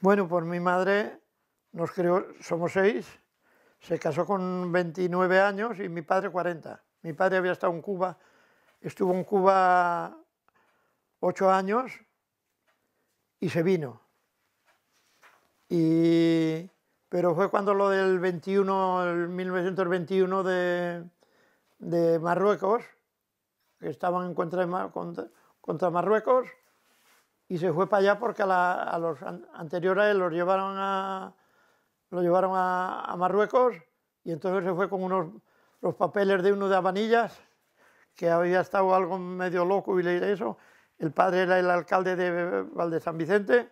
Bueno, pues mi madre nos creó, somos seis, se casó con 29 años y mi padre 40. Mi padre había estado en Cuba, estuvo en Cuba ocho años y se vino. pero fue cuando lo del 21, 1921 de, Marruecos, que estaban en contra, de contra Marruecos, y se fue para allá porque a, los anteriores los llevaron a, lo llevaron a, Marruecos y entonces se fue con unos los papeles de uno de Abanillas, que había estado algo medio loco y le eso. El padre era el alcalde de Valde San Vicente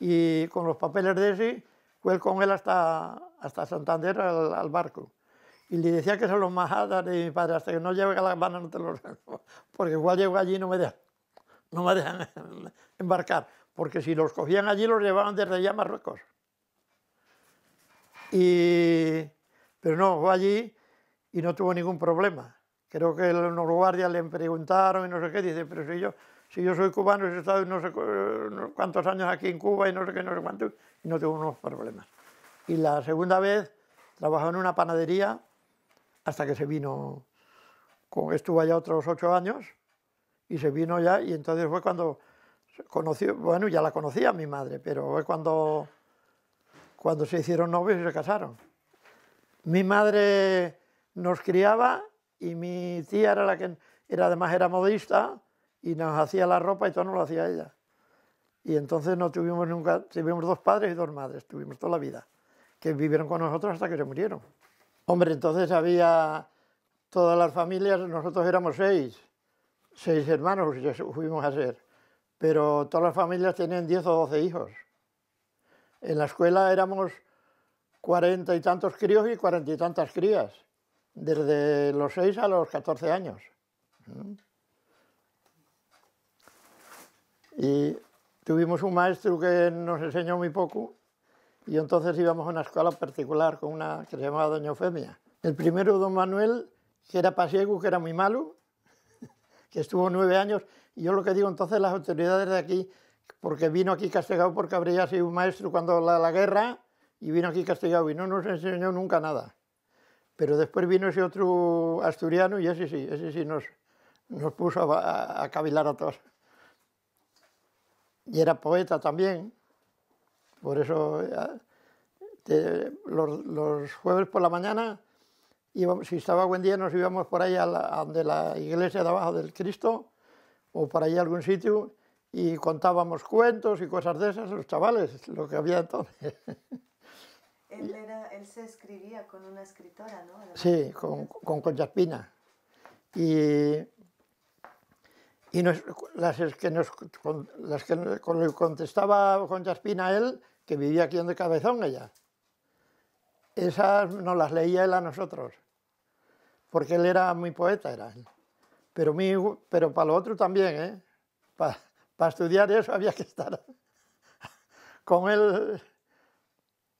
y con los papeles de ese fue con él hasta, hasta Santander al, barco. Y le decía que son los majadas de mi padre, hasta que no llegue a La Habana no te los porque igual llego allí y no me dejan no me dejan embarcar, porque si los cogían allí los llevaban desde allá a Marruecos. Y, pero no, fue allí y no tuvo ningún problema. Creo que los guardias le preguntaron y no sé qué, dice, pero si yo, si yo soy cubano y he estado no sé cuántos años aquí en Cuba y no sé qué, no sé cuánto, y no tuvo unos problemas. Y la segunda vez trabajó en una panadería hasta que se vino, con, estuvo allá otros ocho años, y se vino ya, y entonces fue cuando conoció, bueno, ya la conocía mi madre, pero fue cuando, cuando se hicieron novios y se casaron. Mi madre nos criaba y mi tía era la que era, además era modista y nos hacía la ropa y todo nos lo hacía ella. Y entonces no tuvimos nunca, tuvimos dos padres y dos madres, tuvimos toda la vida, que vivieron con nosotros hasta que se murieron. Hombre, entonces había todas las familias, nosotros éramos seis, seis hermanos que fuimos a ser, pero todas las familias tenían diez o doce hijos. En la escuela éramos cuarenta y tantos críos y cuarenta y tantas crías, desde los seis a los catorce años. Mm. Y tuvimos un maestro que nos enseñó muy poco y entonces íbamos a una escuela particular con una que se llamaba Doña Eufemia. El primero, don Manuel, que era pasiego, que era muy malo, que estuvo nueve años. Y yo lo que digo entonces, las autoridades de aquí, porque vino aquí castigado porque habría sido un maestro cuando la, guerra, y vino aquí castigado y no nos enseñó nunca nada. Pero después vino ese otro asturiano y ese sí, ese sí nos, nos puso a, cavilar a todos. Y era poeta también, por eso eh, los, jueves por la mañana si estaba buen día nos íbamos por ahí a, la, la iglesia de abajo del Cristo o por ahí a algún sitio y contábamos cuentos y cosas de esas, los chavales, lo que había entonces. Él, se escribía con una escritora, ¿no? Sí, con, con Concha Espina. Y, nos, las, que nos, con, las que contestaba Concha Espina a él, que vivía aquí en de Cabezón ella, esas nos las leía él a nosotros, porque él era muy poeta, era Pero, pero para lo otro también, ¿eh? Para, estudiar eso había que estar con él,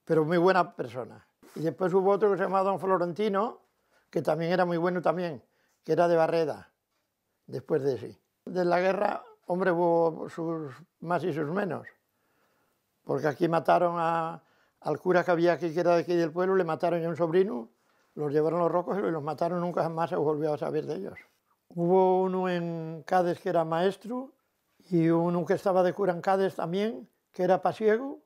pero muy buena persona. Y después hubo otro que se llamaba Don Florentino, que también era muy bueno también, que era de Barreda, después de sí. De la guerra, hombre, hubo sus más y sus menos, porque aquí mataron a, al cura que había aquí, que era de aquí del pueblo, le mataron a un sobrino, los llevaron a los rocos y los mataron, nunca jamás se volvió a saber de ellos. Hubo uno en Cádiz que era maestro y uno que estaba de cura en Cádiz también, que era pasiego,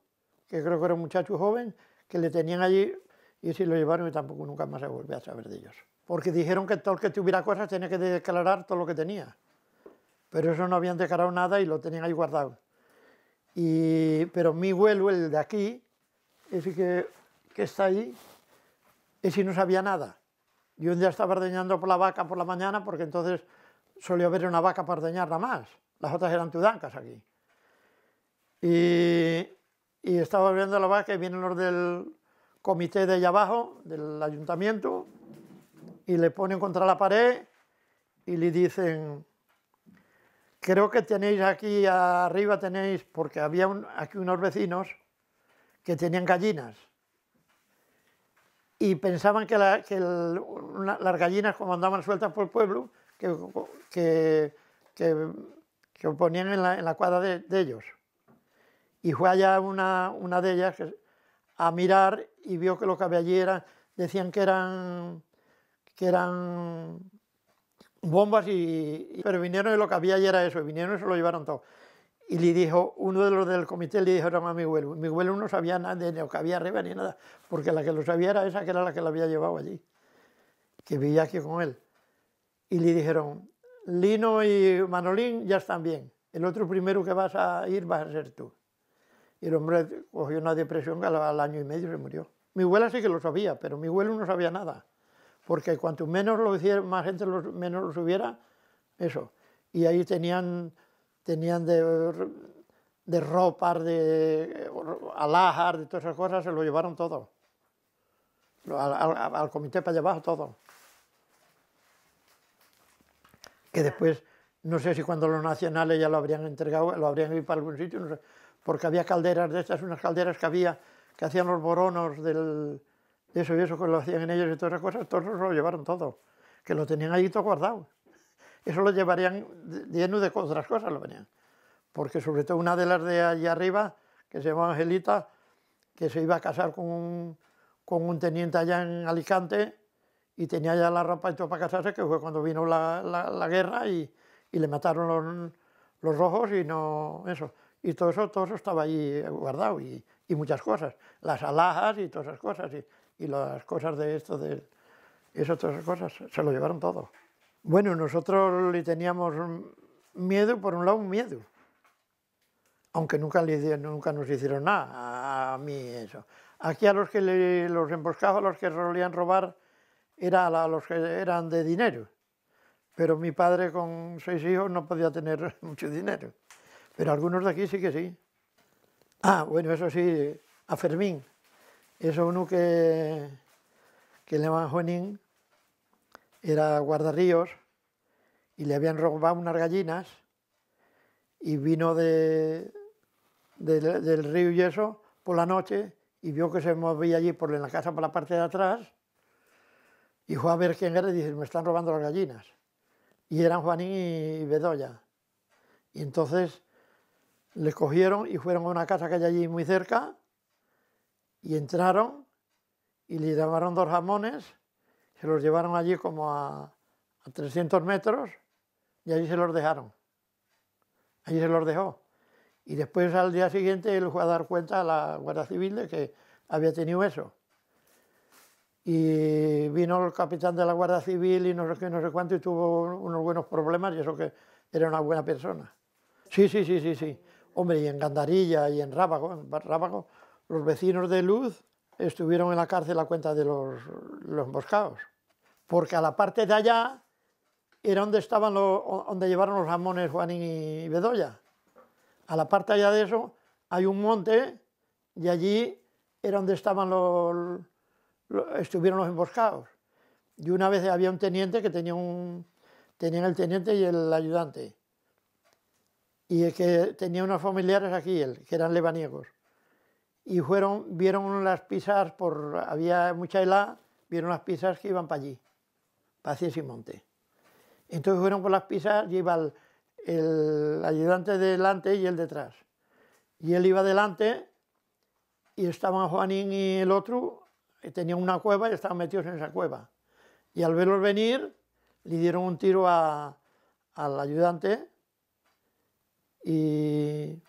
que creo que era un muchacho joven, que le tenían allí y así lo llevaron y tampoco nunca más se volvió a saber de ellos. Porque dijeron que todo el que tuviera cosas tenía que declarar todo lo que tenía. Pero eso no habían declarado nada y lo tenían ahí guardado. Y, pero mi vuelo, el de aquí, ese que, que está ahí, ese no sabía nada. Y un día estaba ardeñando por la vaca por la mañana porque entonces solía haber una vaca para ardeñarla más. Las otras eran tudancas aquí. Y, estaba viendo la vaca y vienen los del comité de allá abajo, del ayuntamiento, y le ponen contra la pared y le dicen, creo que tenéis aquí arriba, tenéis, porque había aquí unos vecinos que tenían gallinas y pensaban que, las gallinas como andaban sueltas por el pueblo, que, que, ponían en la, en cuadra de, ellos. Y fue allá una, una de ellas a mirar y vio que lo que había allí decían que eran, que eran bombas, y, pero vinieron y lo que había allí era eso, y vinieron y se lo llevaron todo y le dijo, uno de los del comité le dijo, a mi abuelo no sabía nada de lo que había arriba ni nada, porque la que lo sabía era esa que era la que la había llevado allí, que vivía aquí con él. Y le dijeron, Lino y Manolín ya están bien, el otro primero que vas a ir vas a ser tú. Y el hombre cogió una depresión al, año y medio se murió. Mi abuela sí que lo sabía, pero mi abuelo no sabía nada, porque cuanto menos lo hiciera, más gente lo, menos lo subiera, eso. Y ahí tenían tenían de, de ropa, de alhajas, de todas esas cosas, se lo llevaron todo. Al, comité para llevar todo. Que después, no sé si cuando los nacionales ya lo habrían entregado, lo habrían ido para algún sitio, no sé, porque había calderas de estas, unas calderas que había, que hacían los boronos de eso y eso, que lo hacían en ellos y todas esas cosas, todos se lo llevaron todo, que lo tenían allí todo guardado eso lo llevarían lleno de otras cosas, lo venían. Porque sobre todo una de las de allá arriba, que se llamaba Angelita, que se iba a casar con un, teniente allá en Alicante y tenía ya la ropa y todo para casarse, que fue cuando vino la, guerra y, le mataron los, rojos y no eso. Y todo eso, todo eso estaba ahí guardado y, muchas cosas, las alhajas y todas esas cosas, y, y las cosas de esto, de eso, todas esas cosas, se lo llevaron todo. Bueno, nosotros le teníamos miedo, por un lado, miedo. Aunque nunca, nunca nos hicieron nada a mí eso. Aquí a los que los emboscados, a los que solían robar, era a los que eran de dinero. Pero mi padre con seis hijos no podía tener mucho dinero. Pero algunos de aquí sí que sí. Ah, bueno, eso sí, a Fermín. Eso uno que, que le a Juanín, era guardarríos y le habían robado unas gallinas y vino de, del río y por la noche y vio que se movía allí por la casa por la parte de atrás y fue a ver quién era y dice, me están robando las gallinas. Y eran Juanín y Bedoya. Y entonces le cogieron y fueron a una casa que hay allí muy cerca y entraron y le llamaron dos jamones se los llevaron allí como a, 300 metros y allí se los dejaron. Allí se los dejó. Y después al día siguiente él fue a dar cuenta a la Guardia Civil de que había tenido eso. Y vino el capitán de la Guardia Civil y no sé qué, no sé cuánto, y tuvo unos buenos problemas y eso que era una buena persona. Sí, sí, sí, sí, sí. Hombre, y en Gandarilla y en Rábago, Rábago los vecinos de Luz estuvieron en la cárcel a cuenta de los, los moscaos porque a la parte de allá era donde estaban los, donde llevaron los jamones Juanín y Bedoya. A la parte allá de eso hay un monte y allí era donde estaban los, estuvieron los emboscados. Y una vez había un teniente que tenía un tenían el teniente y el ayudante. Y el que tenía unos familiares aquí, él, que eran lebaniegos. Y fueron, vieron las pisas por, había mucha helada, vieron las pisas que iban para allí. Paciencia y Monte. Entonces fueron por las pisas y iba el, ayudante delante y el detrás. Y él iba delante y estaban Juanín y el otro, eh, tenían una cueva y estaban metidos en esa cueva. Y al verlos venir, le dieron un tiro al ayudante y,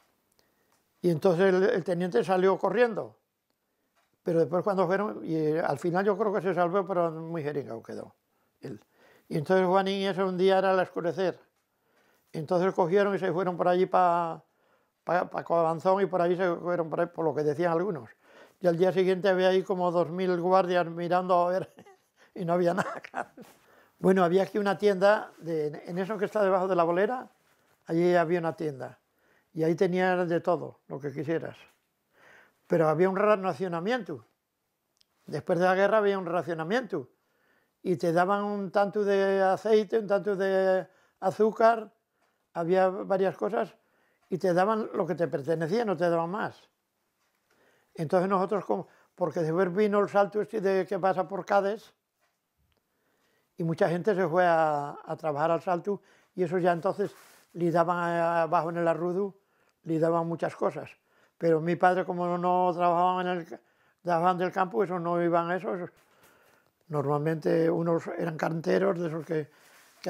y entonces el, teniente salió corriendo. Pero después cuando fueron, y eh, al final yo creo que se salvó, pero muy jeringao quedó. Y entonces Juanín, eso un día era al oscurecer. Entonces cogieron y se fueron por allí para pa, y por ahí se fueron por, ahí, por lo que decían algunos. Y al día siguiente había ahí como dos mil guardias mirando a ver y no había nada. Bueno, había aquí una tienda, en eso que está debajo de la bolera, allí había una tienda. Y ahí tenías de todo, lo que quisieras. Pero había un racionamiento. Después de la guerra había un racionamiento y te daban un tanto de aceite, un tanto de azúcar, había varias cosas, y te daban lo que te pertenecía, no te daban más. Entonces nosotros, porque después vino el salto este que pasa por Cádiz, y mucha gente se fue a, trabajar al salto, y eso ya entonces le daban abajo en el arrudo, le daban muchas cosas. Pero mi padre, como no trabajaban en el, campo, eso no iban a eso Normalmente unos eran canteros, de esos que,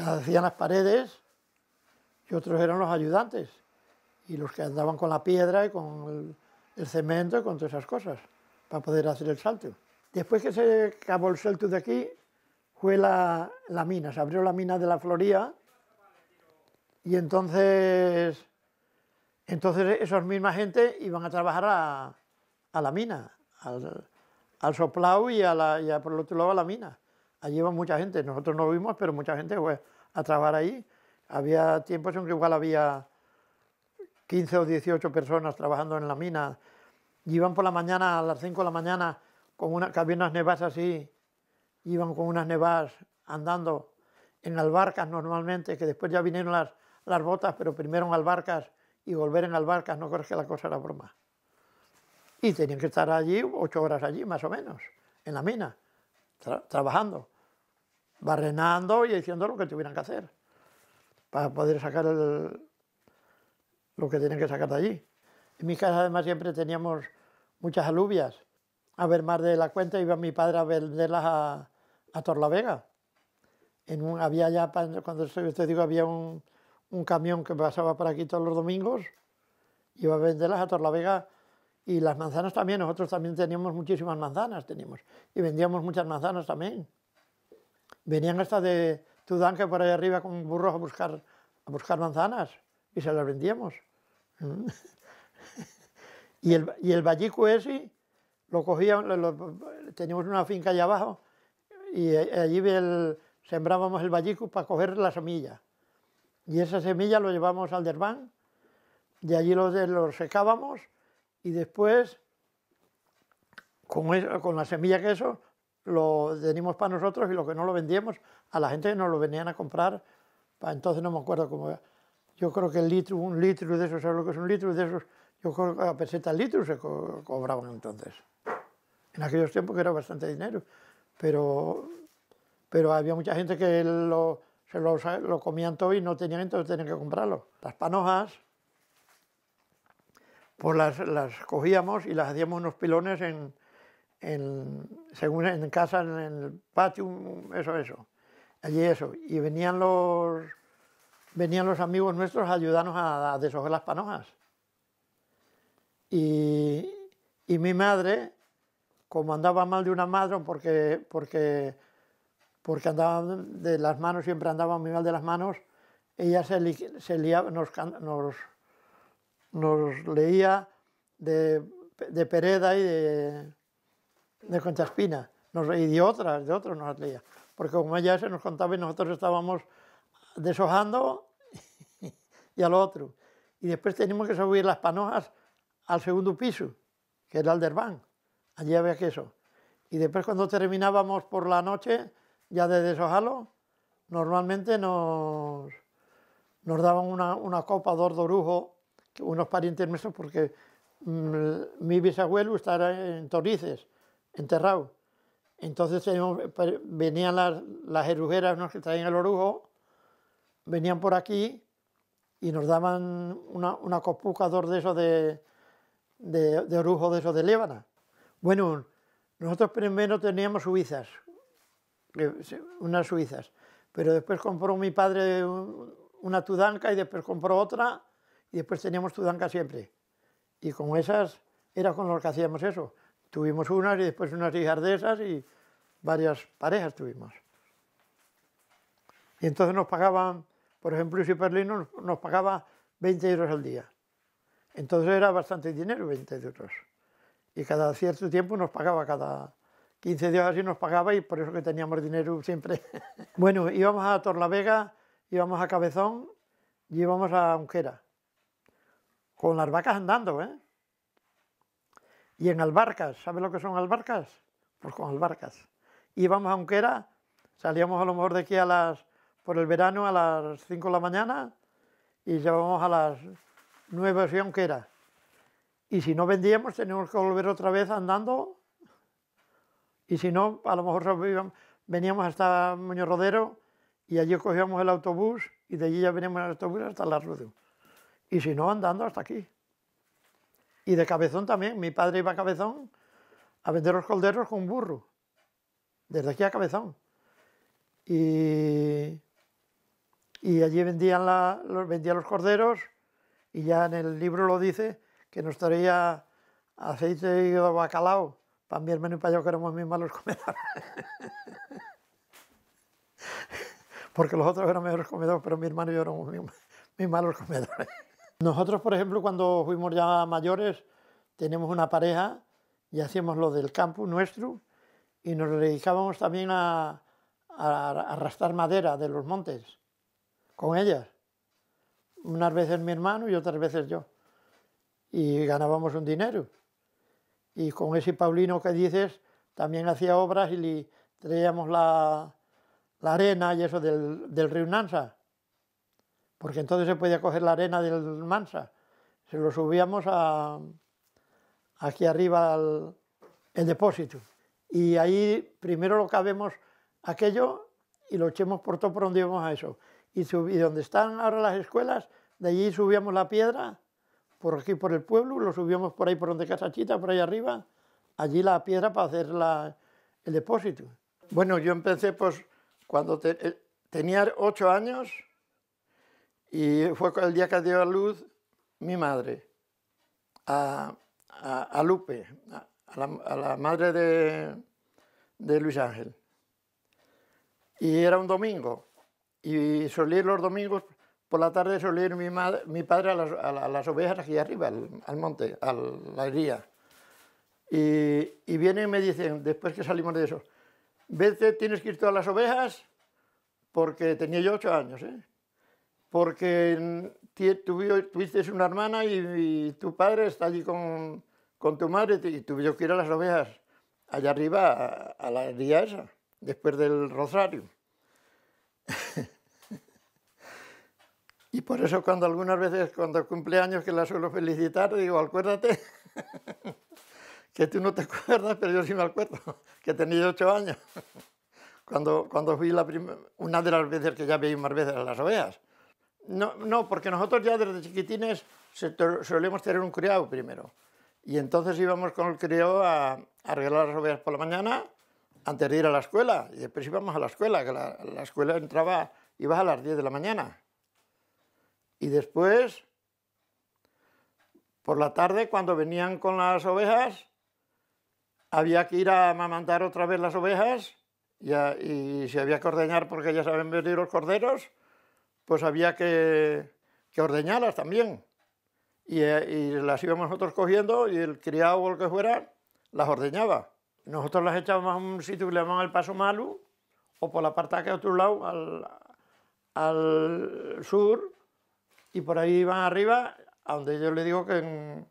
hacían las paredes, y otros eran los ayudantes, y los que andaban con la piedra y con el, cemento y con todas esas cosas, para poder hacer el salto. Después que se acabó el salto de aquí, fue la, mina, se abrió la mina de la Floría, y entonces, entonces esas mismas gente iban a trabajar a, la mina, al soplado y, a por el otro lado a la mina. Allí iba mucha gente, nosotros no vimos, pero mucha gente fue a trabajar ahí. Había tiempos en que igual había 15 o 18 personas trabajando en la mina. Y iban por la mañana, a las 5 de la mañana, con que había unas nevas así, iban con unas nevas andando en albarcas normalmente, que después ya vinieron las, las botas, pero primero en albarcas y volver en albarcas, no crees que la cosa era broma y tenían que estar allí ocho horas allí, más o menos, en la mina, trabajando, barrenando y haciendo lo que tuvieran que hacer para poder sacar lo que tenían que sacar de allí. En mi casa además siempre teníamos muchas alubias. A ver más de la cuenta iba mi padre a venderlas a, Torlavega. En un, había ya, cuando estoy, te digo, había un, un, camión que pasaba por aquí todos los domingos, iba a venderlas a Torlavega y las manzanas también, nosotros también teníamos muchísimas manzanas, teníamos, y vendíamos muchas manzanas también. Venían hasta de Tudanca por ahí arriba con burros a buscar, a buscar manzanas, y se las vendíamos. y, el, y el vallico ese, lo cogíamos, lo, teníamos una finca allá abajo, y allí sembrábamos el vallico para coger la semilla. Y esa semilla lo llevamos al Derván, y allí lo, lo secábamos, y después con, con la semilla que eso lo teníamos para nosotros y lo que no lo vendíamos a la gente que nos lo venían a comprar, para entonces no me acuerdo cómo era. Yo creo que el litro, un litro de esos, ¿sabes lo que es un litro de esos? Yo creo que a peseta el litro se cobraban entonces. En aquellos tiempos que era bastante dinero, pero, pero había mucha gente que lo, se lo, lo comían todo y no tenían, entonces tenían que comprarlo. Las panojas, pues las, cogíamos y las hacíamos unos pilones en, según en casa, en el patio, eso, eso, allí eso. Y venían los, venían los amigos nuestros a ayudarnos a, a deshojar las panojas. Y, mi madre, como andaba mal de una madre, porque, porque, porque andaba de las manos, siempre andaba muy mal de las manos, ella se, liaba, nos, nos nos leía de, Pereda y de, de Espina, nos, y de otras, de otros nos leía, porque como ella se nos contaba y nosotros estábamos deshojando y al otro. Y después teníamos que subir las panojas al segundo piso, que era el del Allí había queso. Y después cuando terminábamos por la noche, ya de deshojarlo, normalmente nos, nos daban una, copa de orujo, unos parientes nuestros, porque mm, mi bisabuelo estaba en Torices, enterrado. Entonces pues, venían las, las erujeras que traían el orujo, venían por aquí y nos daban una, una de esos de, de, de, orujo de esos de lébana. Bueno, nosotros primero teníamos suizas, eh, unas suizas, pero después compró mi padre una tudanca y después compró otra y después teníamos Tudanca siempre. Y con esas era con lo que hacíamos eso. Tuvimos unas y después unas hijas de esas y varias parejas tuvimos. Y entonces nos pagaban, por ejemplo, Luis Perlino nos pagaba 20 euros al día. Entonces era bastante dinero, 20 euros. Y cada cierto tiempo nos pagaba, cada 15 días así nos pagaba y por eso que teníamos dinero siempre. bueno, íbamos a Torlavega, íbamos a Cabezón y íbamos a Unquera con las vacas andando, ¿eh? Y en albarcas, ¿sabes lo que son albarcas? Pues con albarcas. Íbamos a era, salíamos a lo mejor de aquí a las, por el verano a las 5 de la mañana y llevábamos a las 9 aunque era. Y si no vendíamos, teníamos que volver otra vez andando. Y si no, a lo mejor veníamos hasta Muñoz Rodero y allí cogíamos el autobús y de allí ya veníamos en autobús hasta La Rudo. Y si no, andando hasta aquí. Y de cabezón también. Mi padre iba a cabezón a vender los corderos con un burro. Desde aquí a cabezón. Y, allí vendían, los, vendían los corderos y ya en el libro lo dice que nos traía aceite y bacalao para mi hermano y para yo que éramos muy malos comedores. Porque los otros eran mejores comedores, pero mi hermano y yo éramos mis malos comedores. Nosotros, por ejemplo, cuando fuimos ya mayores, tenemos una pareja y hacíamos lo del campo nuestro y nos dedicábamos también a, arrastrar madera de los montes con ellas. Unas veces mi hermano y otras veces yo. Y ganábamos un dinero. Y con ese Paulino que dices, también hacía obras y le traíamos la, arena y eso del, del río Nansa porque entonces se podía coger la arena del Mansa. Se lo subíamos aquí arriba al depósito. Y ahí primero lo cabemos aquello y lo echemos por todo por donde íbamos a eso. Y, donde están ahora las escuelas, de allí subíamos la piedra, por aquí por el pueblo, lo subíamos por ahí por donde Casachita, por ahí arriba, allí la piedra para hacer la, el depósito. Bueno, yo empecé pues cuando eh, tenía ocho años, y fue el día que dio a luz mi madre, a, a, Lupe, a, la, madre de, Luis Ángel. Y era un domingo. Y solía ir los domingos, por la tarde solía ir mi, madre, mi padre a las, ovejas aquí arriba, al, monte, a la herida. Y, vienen y me dicen, después que salimos de eso, vete, tienes que ir todas las ovejas, porque tenía yo ocho años, ¿eh? porque tuviste una hermana y, tu padre está allí con, tu madre y tuvieron que ir a las ovejas allá arriba a, la herida esa, después del rosario. y por eso cuando algunas veces, cuando cumple años que la suelo felicitar, digo, acuérdate, que tú no te acuerdas, pero yo sí me acuerdo, que tenía ocho años, cuando, cuando fui la una de las veces que ya veí más veces a las ovejas no, porque nosotros ya desde chiquitines solemos tener un criado primero. Y entonces íbamos con el criado a, arreglar las ovejas por la mañana antes de ir a la escuela. Y después íbamos a la escuela, que la, escuela entraba, ibas a las 10 de la mañana. Y después, por la tarde, cuando venían con las ovejas, había que ir a amamantar otra vez las ovejas y, se había que ordeñar porque ya saben venir los corderos, pues había que, que ordeñarlas también. Eh, y, las íbamos nosotros cogiendo y el criado o lo que fuera las ordeñaba. Nosotros las echábamos a un sitio que le llamaban el Paso Malu, o por la parte de otro lado, al, sur, y por ahí iban arriba, a donde yo le digo que,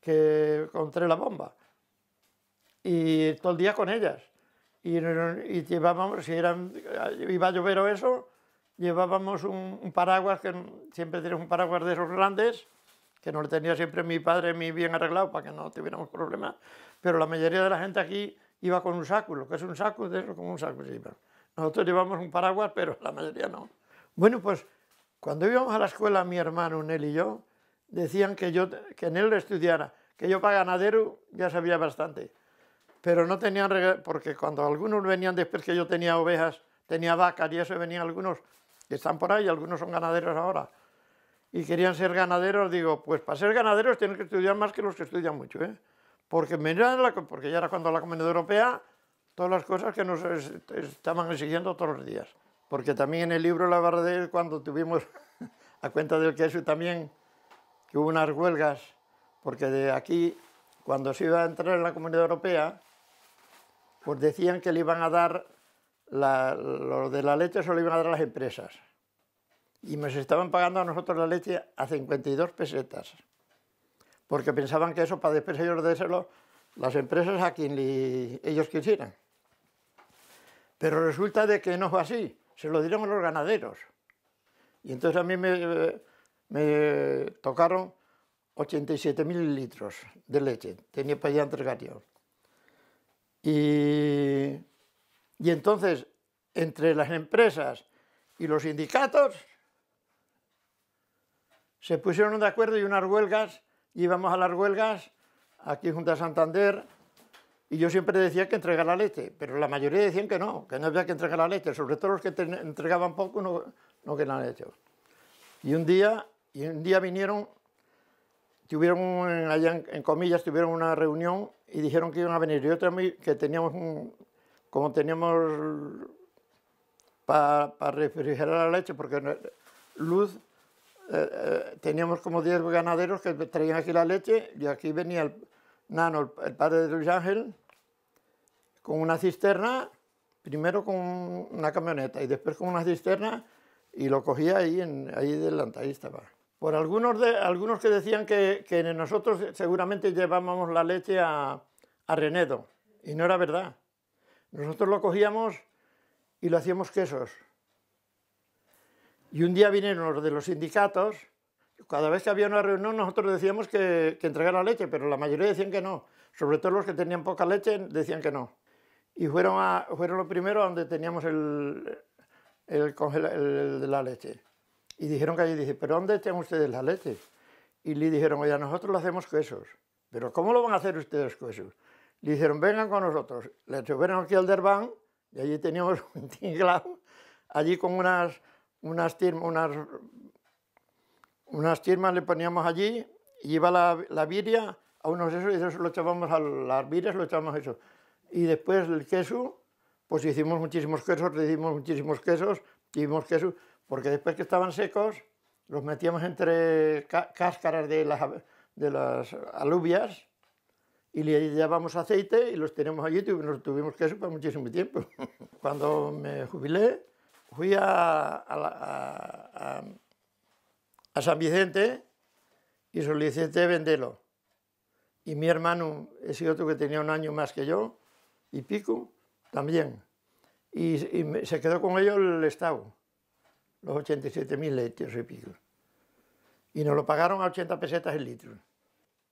que encontré la bomba. Y todo el día con ellas. Y, llevábamos, si eran, iba a llover o eso, llevábamos un, paraguas, que siempre tienes un paraguas de esos grandes, que no le tenía siempre mi padre mi bien arreglado para que no tuviéramos problemas, pero la mayoría de la gente aquí iba con un saco, lo que es un saco, de como un saco Nosotros llevamos un paraguas, pero la mayoría no. Bueno, pues cuando íbamos a la escuela, mi hermano, Nel y yo, decían que, yo, que Nel estudiara, que yo para ganadero ya sabía bastante, pero no tenían, porque cuando algunos venían después que yo tenía ovejas, tenía vacas y eso, venían algunos que están por ahí, algunos son ganaderos ahora, y querían ser ganaderos, digo, pues para ser ganaderos tienen que estudiar más que los que estudian mucho, ¿eh? Porque, la, porque ya era cuando la Comunidad Europea, todas las cosas que nos estaban exigiendo todos los días. Porque también en el libro La Verdad, cuando tuvimos a cuenta del queso también, que hubo unas huelgas, porque de aquí, cuando se iba a entrar en la Comunidad Europea, pues decían que le iban a dar la, lo de la leche solo iban a dar a las empresas. Y nos estaban pagando a nosotros la leche a 52 pesetas. Porque pensaban que eso para después ellos déselo las empresas a quien ellos quisieran. Pero resulta de que no fue así, se lo dieron a los ganaderos. Y entonces a mí me, me tocaron 87.000 litros de leche, tenía para allá yo Y y entonces, entre las empresas y los sindicatos, se pusieron de acuerdo y unas huelgas, íbamos a las huelgas, aquí junto a Santander, y yo siempre decía que entregar la leche, pero la mayoría decían que no, que no había que entregar la leche, sobre todo los que entregaban poco no, no la leche. Y un día, y un día vinieron, tuvieron allá en, comillas, tuvieron una reunión y dijeron que iban a venir. Yo otra que teníamos un, como teníamos para refrigerar la leche, porque luz, eh, eh, teníamos como 10 ganaderos que traían aquí la leche y aquí venía el nano, el, padre de Luis Ángel, con una cisterna, primero con una camioneta y después con una cisterna y lo cogía ahí, en, ahí delante, ahí estaba. Por algunos, de, algunos que decían que, nosotros seguramente llevábamos la leche a Renedo y no era verdad. Nosotros lo cogíamos y lo hacíamos quesos. Y un día vinieron los de los sindicatos, cada vez que había una reunión nosotros decíamos que, que entregara leche, pero la mayoría decían que no, sobre todo los que tenían poca leche decían que no. Y fueron, a, fueron los primeros donde teníamos el, el, de la leche. Y dijeron que allí, dije, ¿pero dónde tienen ustedes la leche? Y le dijeron, oye, nosotros lo hacemos quesos. ¿Pero cómo lo van a hacer ustedes quesos? Le dijeron, vengan con nosotros. Le subieron aquí al Derbán, y allí teníamos un tinglado, allí con unas, unas, tirmas, unas, unas tirmas le poníamos allí, y iba la, la viria a unos esos, y eso lo echábamos a las virias, lo echábamos eso. Y después el queso, pues hicimos muchísimos quesos, le hicimos muchísimos quesos, hicimos queso porque después que estaban secos, los metíamos entre cáscaras de las, de las alubias, y le llevamos aceite y los tenemos allí, nos tuvimos que para muchísimo tiempo. Cuando me jubilé, fui a, a, San Vicente y solicité venderlo. Y mi hermano, ese otro que tenía un año más que yo, y pico, también. Y, se quedó con ello el Estado, los 87.000 litros y pico. Y nos lo pagaron a 80 pesetas el litro.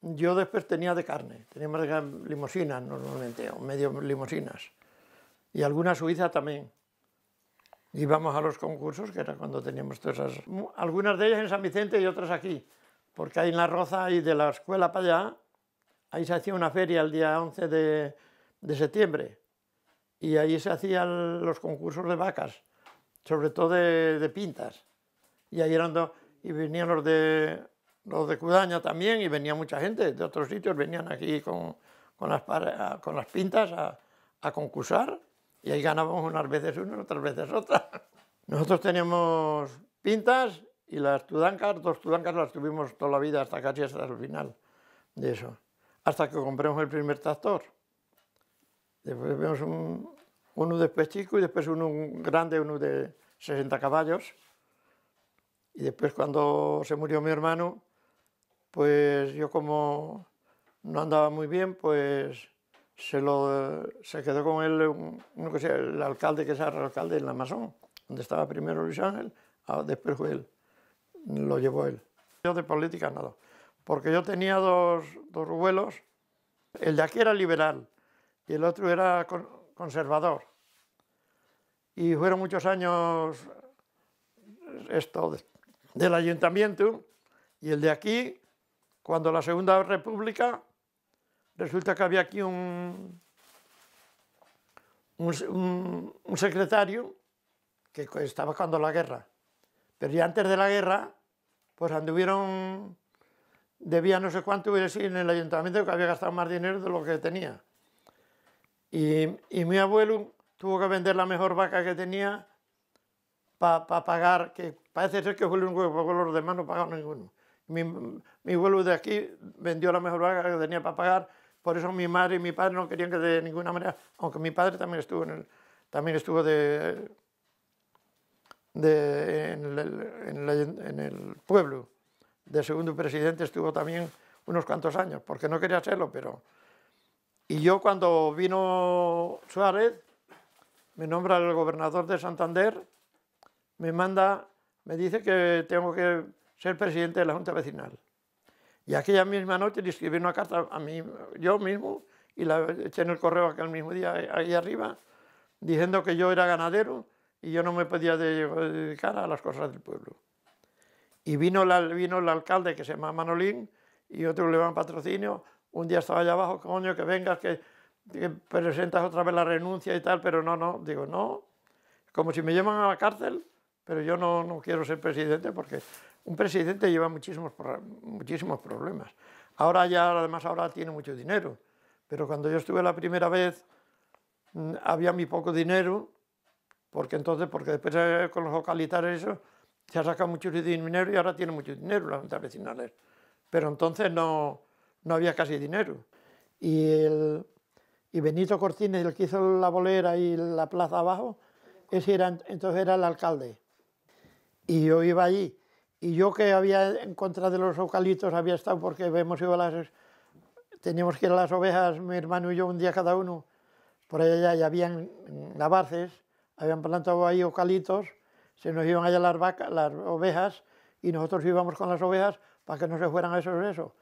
Yo después tenía de carne, teníamos limosina limosinas normalmente, o medio limosinas, y alguna suiza también. Íbamos a los concursos, que era cuando teníamos todas esas... Algunas de ellas en San Vicente y otras aquí, porque ahí en La Roza y de la escuela para allá, ahí se hacía una feria el día 11 de, septiembre, y ahí se hacían los concursos de vacas, sobre todo de, de pintas. Y ahí eran y venían los de los de Cudaña también, y venía mucha gente de otros sitios, venían aquí con, con, las, con pintas a, concursar, y ahí ganábamos unas veces unas, otras veces otras. Nosotros teníamos pintas y las tudancas, dos tudancas las tuvimos toda la vida, hasta casi hasta el final de eso, hasta que compramos el primer tractor. Después vimos un, uno después chico y después uno grande, uno de 60 caballos. Y después cuando se murió mi hermano, pues yo como no andaba muy bien, pues se, lo, se quedó con él el alcalde que es el alcalde en la Amazon, donde estaba primero Luis Ángel, ah, después fue él, lo llevó él. Yo de política nada, porque yo tenía dos, dos abuelos, el de aquí era liberal y el otro era conservador. Y fueron muchos años eh, esto del ayuntamiento y el de aquí cuando la Segunda República, resulta que había aquí un, un, secretario que estaba cuando la guerra. Pero ya antes de la guerra, pues anduvieron, debía no sé cuánto, hubiera sido en el ayuntamiento que había gastado más dinero de lo que tenía. Y, mi abuelo tuvo que vender la mejor vaca que tenía para pagar, que parece ser que fue el único que los demás, no pagaron ninguno. Mi, mi abuelo de aquí vendió la mejor vaca que tenía para pagar, por eso mi madre y mi padre no querían que de ninguna manera, aunque mi padre también estuvo en el, también estuvo de, de el, pueblo, de segundo presidente estuvo también unos cuantos años, porque no quería hacerlo, pero... Y yo cuando vino Suárez, me nombra el gobernador de Santander, me manda, me dice que tengo que ser presidente de la Junta Vecinal. Y aquella misma noche le escribí una carta a mí, yo mismo, y la eché en el correo aquel mismo día, eh, ahí arriba, diciendo que yo era ganadero y yo no me podía eh, dedicar a las cosas del pueblo. Y vino, el alcalde, que se llama Manolín, y otro le van patrocinio. Un día estaba allá abajo, coño, que vengas, que, que presentas otra vez la renuncia y tal, pero no, no. Digo, no. Como si me llevan a la cárcel, pero yo no, no quiero ser presidente porque un presidente lleva muchísimos, muchísimos problemas. Ahora ya, además, ahora tiene mucho dinero. Pero cuando yo estuve la primera vez, mm, había muy poco dinero, porque entonces, porque después eh, con los localitares eso, se ha sacado mucho dinero y ahora tiene mucho dinero las juntas vecinales. Pero entonces no, no había casi dinero. Y, el, y Benito Cortines, el que hizo la bolera y la plaza abajo, ese era, entonces era el alcalde y yo iba allí. Y yo que había en contra de los eucaliptos había estado porque hemos ido a las... Teníamos que ir a las ovejas, mi hermano y yo, un día cada uno. Por allá ya habían lavarces, habían plantado ahí eucaliptos, se nos iban allá las las ovejas, y nosotros íbamos con las ovejas para que no se fueran a esos eso.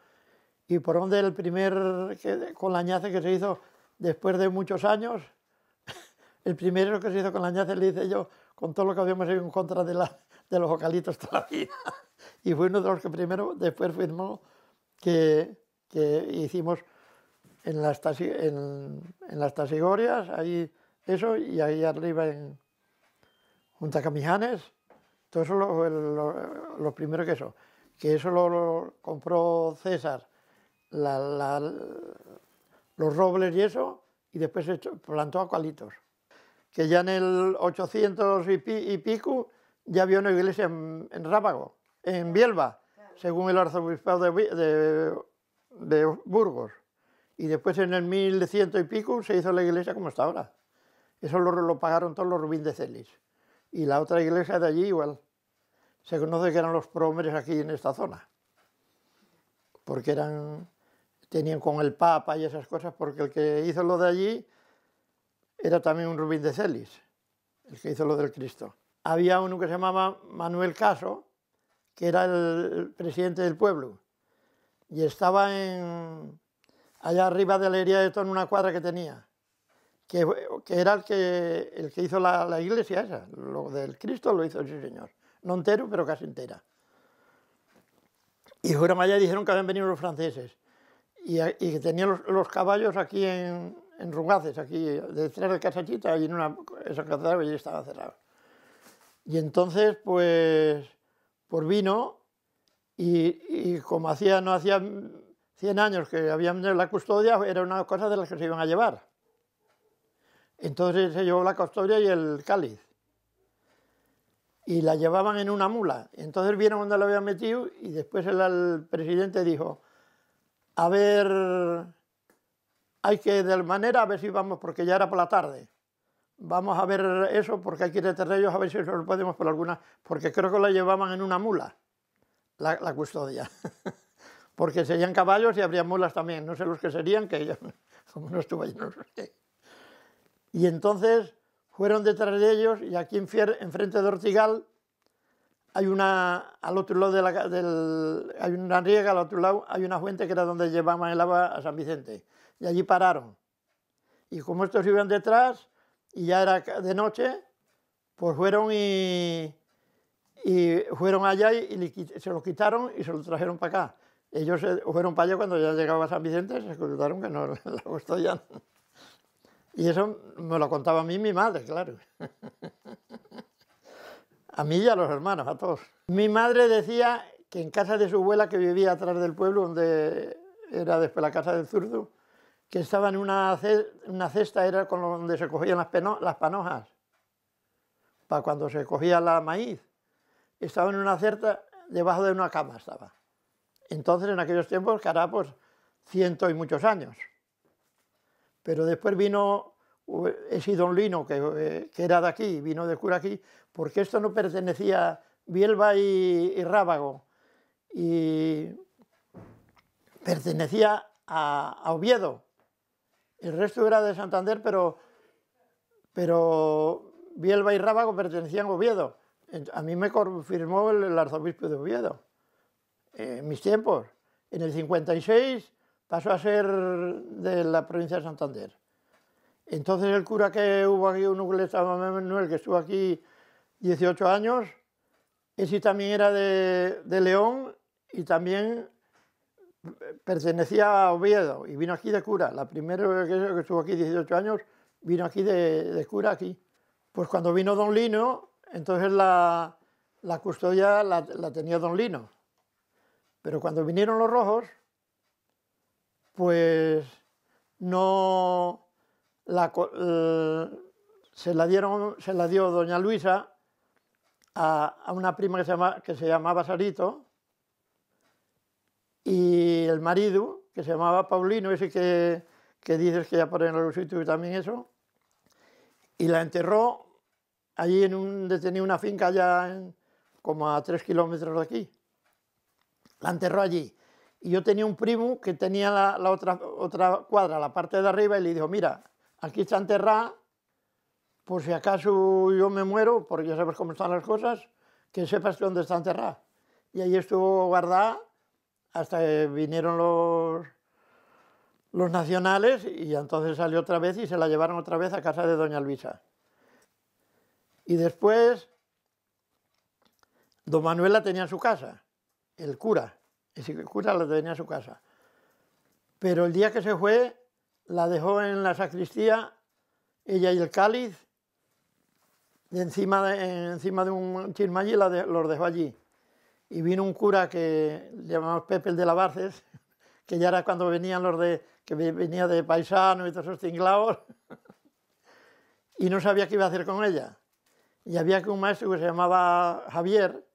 Y por donde el primer, que, con la Ñace que se hizo después de muchos años, el primero que se hizo con la Ñace le hice yo, con todo lo que habíamos hecho en contra de la de los vocalistas toda la vida. Y fue uno de los que primero, después firmó, que, que hicimos en las, en, las Tasigorias, ahí eso, y ahí arriba en Junta Camijanes. todos los lo, primero que eso. Que eso lo, compró César, los robles y eso, y después plantó a Que ya en el 800 y pico ya había una iglesia en, Rábago, Rápago, en Bielba, según el arzobispado de, Burgos. Y después en el 1100 y pico se hizo la iglesia como está ahora. Eso lo, lo pagaron todos los Rubín de Celis. Y la otra iglesia de allí igual. Se conoce que eran los prómeres aquí en esta zona. Porque eran, tenían con el Papa y esas cosas, porque el que hizo lo de allí era también un Rubín de Celis, el que hizo lo del Cristo había uno que se llamaba Manuel Caso, que era el presidente del pueblo, y estaba en, allá arriba de la herida de todo en una cuadra que tenía, que, era el que, hizo la, iglesia esa, lo del Cristo lo hizo, el señor, no entero, pero casi entera. Y fueron allá dijeron que habían venido los franceses, y, que tenían los, caballos aquí en, en Rugaces, aquí detrás de casachito y en una, esa casa estaba cerrada. Y entonces, pues, por pues vino y, como hacía, no hacía 100 años que habían la custodia, era una cosa de las que se iban a llevar. Entonces se llevó la custodia y el cáliz. Y la llevaban en una mula. Entonces vieron dónde la habían metido y después el, el presidente dijo, a ver, hay que de manera, a ver si vamos, porque ya era por la tarde. Vamos a ver eso porque hay que de ellos a ver si lo podemos por alguna, porque creo que la llevaban en una mula, la, custodia. porque serían caballos y habría mulas también, no sé los que serían, que ellos como no estuve allí, no sé. Y entonces fueron detrás de ellos y aquí enfrente de Ortigal hay una, al otro lado del, hay una riega, al otro lado hay una fuente que era donde llevaban el agua a San Vicente. Y allí pararon. Y como estos iban detrás, y ya era de noche, pues fueron y, y fueron allá y, se lo quitaron y se lo trajeron para acá. Ellos fueron para allá cuando ya llegaba San Vicente, se escucharon que no la ya. Y eso me lo contaba a mí mi madre, claro. A mí y a los hermanos, a todos. Mi madre decía que en casa de su abuela que vivía atrás del pueblo, donde era después la casa del zurdo, que estaba en una, una cesta, era con donde se cogían las, las panojas, para cuando se cogía la maíz. Estaba en una cesta, debajo de una cama estaba. Entonces, en aquellos tiempos, que pues ciento y muchos años. Pero después vino ese don Lino, que, eh, que era de aquí, vino de cura aquí, porque esto no pertenecía a Bielba y, Rábago, y pertenecía a Oviedo el resto era de Santander, pero, pero Bielba y Rábago pertenecían a Oviedo. A mí me confirmó el, arzobispo de Oviedo eh, en mis tiempos. En el 56 pasó a ser de la provincia de Santander. Entonces el cura que hubo aquí, un que estaba Manuel, que estuvo aquí 18 años, ese también era de León y también pertenecía a Oviedo y vino aquí de cura. La primera que, que estuvo aquí 18 años, vino aquí de, cura aquí. Pues cuando vino don Lino, entonces la, custodia la, tenía don Lino. Pero cuando vinieron los rojos, pues no eh, se la dieron, se la dio doña Luisa a, una prima que se llamaba Sarito, y el marido, que se llamaba Paulino, ese que, que dices que ya ponen en los sitios y también eso, y la enterró allí en un, tenía una finca allá como a tres kilómetros de aquí. La enterró allí. Y yo tenía un primo que tenía la, otra, otra cuadra, la parte de arriba, y le dijo, mira, aquí está enterrada, por si acaso yo me muero, porque ya sabes cómo están las cosas, que sepas dónde está enterrada. Y ahí estuvo guardada hasta que vinieron los, los nacionales y entonces salió otra vez y se la llevaron otra vez a casa de doña Luisa. Y después, don Manuel la tenía en su casa, el cura, el cura la tenía en su casa. Pero el día que se fue, la dejó en la sacristía, ella y el cáliz, encima de, encima de un chismallí los dejó allí y vino un cura que llamamos Pepe el de la Barces, que ya era cuando venían los de, que venía de paisano y todos esos tinglaos, y no sabía qué iba a hacer con ella. Y había que un maestro que se llamaba Javier,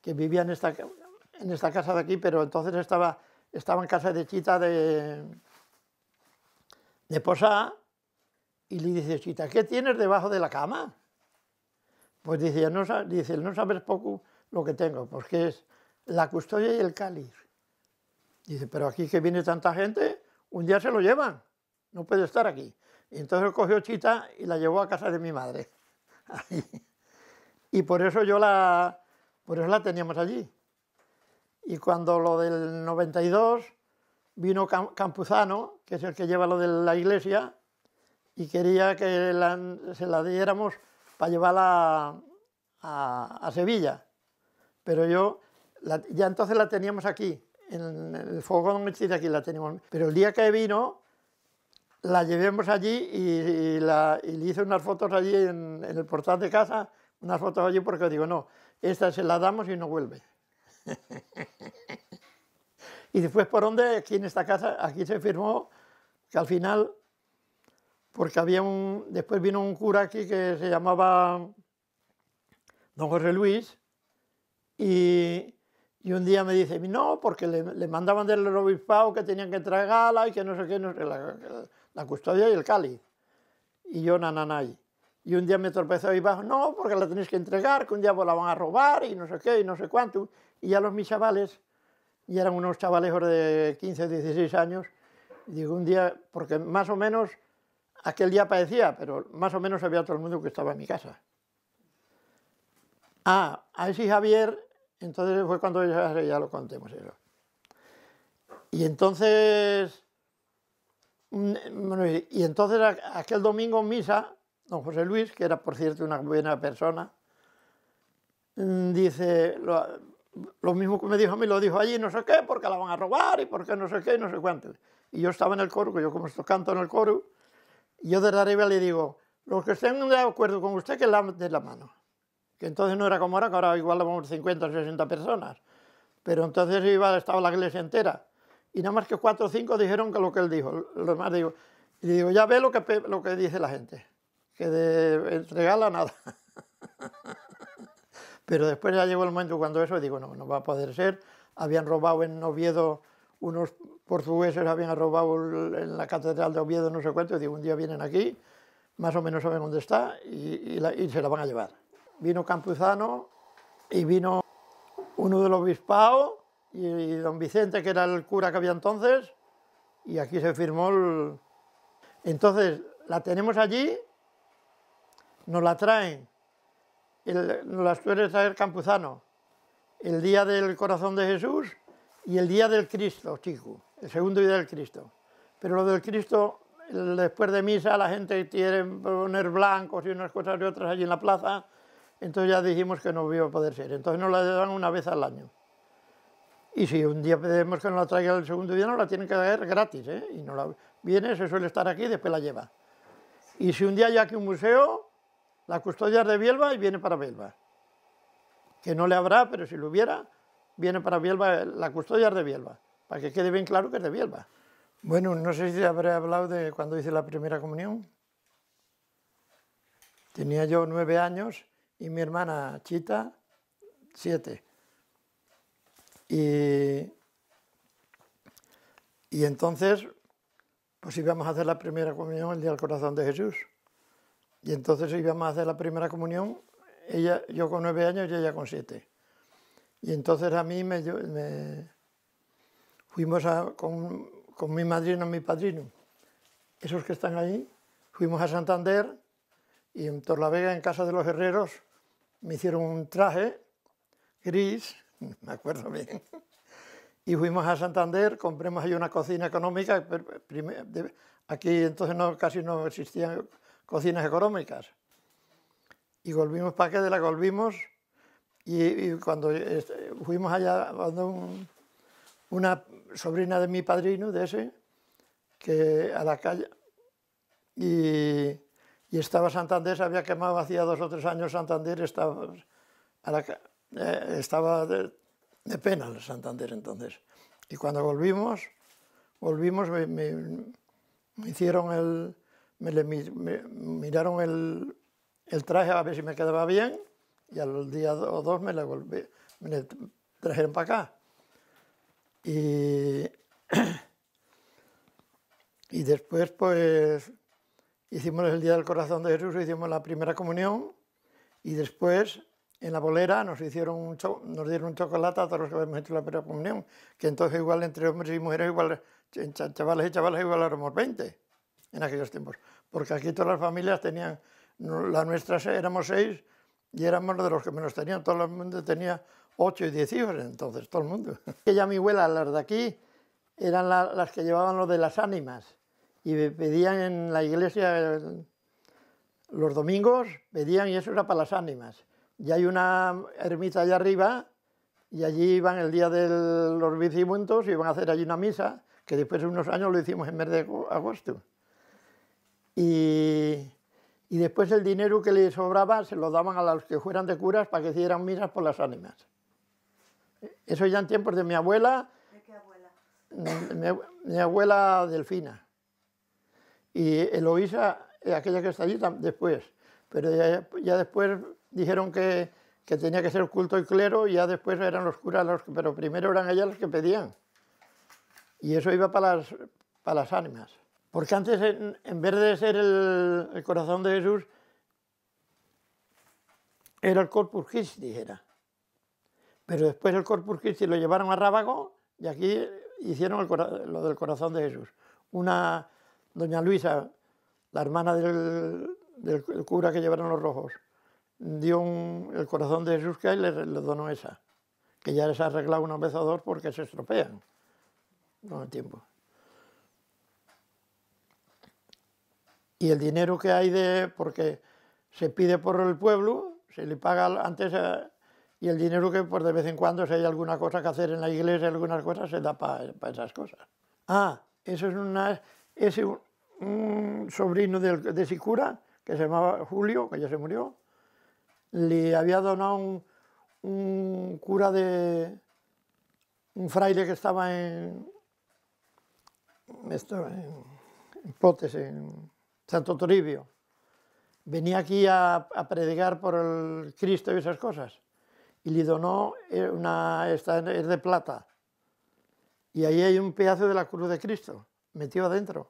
que vivía en esta, en esta casa de aquí, pero entonces estaba, estaba en casa de Chita de, de Posá, y le dice Chita, ¿qué tienes debajo de la cama? Pues dice, no, dice, no sabes poco lo que tengo, porque es la custodia y el cáliz. Dice, pero aquí que viene tanta gente, un día se lo llevan, no puede estar aquí. entonces cogió Chita y la llevó a casa de mi madre. Y por eso yo la, por eso la teníamos allí. Y cuando lo del 92 vino Campuzano, que es el que lleva lo de la iglesia, y quería que se la diéramos para llevarla a Sevilla pero yo, ya entonces la teníamos aquí, en el fogón de aquí la teníamos, pero el día que vino la llevemos allí y, la, y le hice unas fotos allí en, el portal de casa, unas fotos allí porque digo, no, esta se la damos y no vuelve. y después por dónde, aquí en esta casa, aquí se firmó que al final, porque había un, después vino un cura aquí que se llamaba don José Luis, y, un día me dice, no, porque le, mandaban del obispado que tenían que entregarla y que no sé qué, no la, custodia y el cáliz. Y yo, nananay. Y un día me tropezó y bajo, no, porque la tenéis que entregar, que un día vos la van a robar y no sé qué, y no sé cuánto. Y ya los mis chavales, y eran unos chavales de 15, 16 años, digo, un día, porque más o menos, aquel día parecía, pero más o menos había todo el mundo que estaba en mi casa. Ah, a ese Javier entonces fue cuando ya, lo contemos Y entonces, mm, bueno, y entonces aquel domingo en misa, don José Luis, que era por cierto una buena persona, mm, dice, lo, mismo que me dijo a mí, lo dijo allí, no sé qué, porque la van a robar y porque no sé qué, no sé cuánto. Y yo estaba en el coro, yo como esto canto en el coro, y yo desde arriba le digo, los que estén de acuerdo con usted, que la de la mano que entonces no era como ahora, que ahora igual vamos 50 o 60 personas, pero entonces iba, estaba la iglesia entera, y nada más que cuatro o cinco dijeron que lo que él dijo, los demás digo, y digo, ya ve lo que, lo que dice la gente, que de entregarla nada. Pero después ya llegó el momento cuando eso, digo, no, no va a poder ser. Habían robado en Oviedo, unos portugueses habían robado en la catedral de Oviedo, no sé cuánto, y digo, un día vienen aquí, más o menos saben dónde está, y, y se la van a llevar vino Campuzano y vino uno de los obispados y don Vicente, que era el cura que había entonces, y aquí se firmó Entonces, la tenemos allí, nos la traen, nos la suele traer Campuzano, el día del corazón de Jesús y el día del Cristo, chico, el segundo día del Cristo. Pero lo del Cristo, después de misa, la gente quiere poner blancos y unas cosas y otras allí en la plaza, entonces ya dijimos que no iba a poder ser, entonces nos la dan una vez al año. Y si un día pedimos que nos la traiga el segundo día, nos la tienen que dar gratis, ¿eh? Y no la viene, se suele estar aquí después la lleva. Y si un día hay aquí un museo, la custodia es de Bielba y viene para Bielba. Que no le habrá, pero si lo hubiera, viene para Bielba, la custodia es de Bielba, para que quede bien claro que es de Bielba. Bueno, no sé si habré hablado de cuando hice la primera comunión. Tenía yo nueve años y mi hermana Chita, siete. Y, y entonces, pues íbamos a hacer la primera comunión el día del corazón de Jesús. Y entonces íbamos a hacer la primera comunión, ella, yo con nueve años y ella con siete. Y entonces a mí me, fuimos con, con mi madrina y mi padrino, esos que están ahí, fuimos a Santander y en Torlavega, en casa de los herreros, me hicieron un traje gris, me acuerdo bien, y fuimos a Santander, compramos ahí una cocina económica, aquí entonces casi no existían cocinas económicas, y volvimos para que de la volvimos, y, cuando este, fuimos allá, una sobrina de mi padrino, de ese, que a la calle, y y estaba Santander, se había quemado hacía dos o tres años Santander, estaba, eh, de, pena el Santander entonces. Y cuando volvimos, volvimos, me, hicieron el, me, miraron el, traje a ver si me quedaba bien y al día o dos me la trajeron para acá. y después pues Hicimos el Día del Corazón de Jesús, hicimos la primera comunión y después en la bolera nos, hicieron nos dieron un chocolate a todos los que habíamos hecho la primera comunión, que entonces igual entre hombres y mujeres, igual, chavales y chavales, igual éramos 20 en aquellos tiempos, porque aquí todas las familias tenían, la nuestra éramos seis y éramos de los que menos tenían, todo el mundo tenía 8 y 10 hijos entonces, todo el mundo. Ella mi abuela, las de aquí, eran las que llevaban lo de las ánimas y pedían en la iglesia los domingos, pedían y eso era para las ánimas. Y hay una ermita allá arriba y allí iban el día de los y iban a hacer allí una misa, que después de unos años lo hicimos en mes de agosto. Y, después el dinero que les sobraba se lo daban a los que fueran de curas para que hicieran misas por las ánimas. Eso ya en tiempos de mi abuela. ¿De qué abuela? Mm, mi abuela Delfina y Eloísa, eh, aquella que está allí, después. Pero ya, después dijeron que, tenía que ser culto y clero, y ya después eran los curas los que, pero primero eran allá los que pedían. Y eso iba para las, para ánimas. Porque antes, en, vez de ser el, corazón de Jesús, era el Corpus Christi, dijera Pero después el Corpus Christi lo llevaron a Rábago y aquí hicieron lo del corazón de Jesús. Una, doña Luisa, la hermana del, cura que llevaron los rojos, dio el corazón de Jesús que le, donó esa, que ya les ha arreglado una vez o dos porque se estropean No hay tiempo. Y el dinero que hay de, porque se pide por el pueblo, se le paga antes, eh, y el dinero que por pues de vez en cuando, si hay alguna cosa que hacer en la iglesia, algunas cosas, se da para esas cosas. Ah, eso es una ese, un, sobrino de, de ese cura, que se llamaba Julio, que ya se murió, le había donado un, cura de un fraile que estaba en, esto en, Potes, en Santo Toribio. Venía aquí a, a, predicar por el Cristo y esas cosas. Y le donó eh, una, esta es de plata. Y ahí hay un pedazo de la cruz de Cristo metido adentro.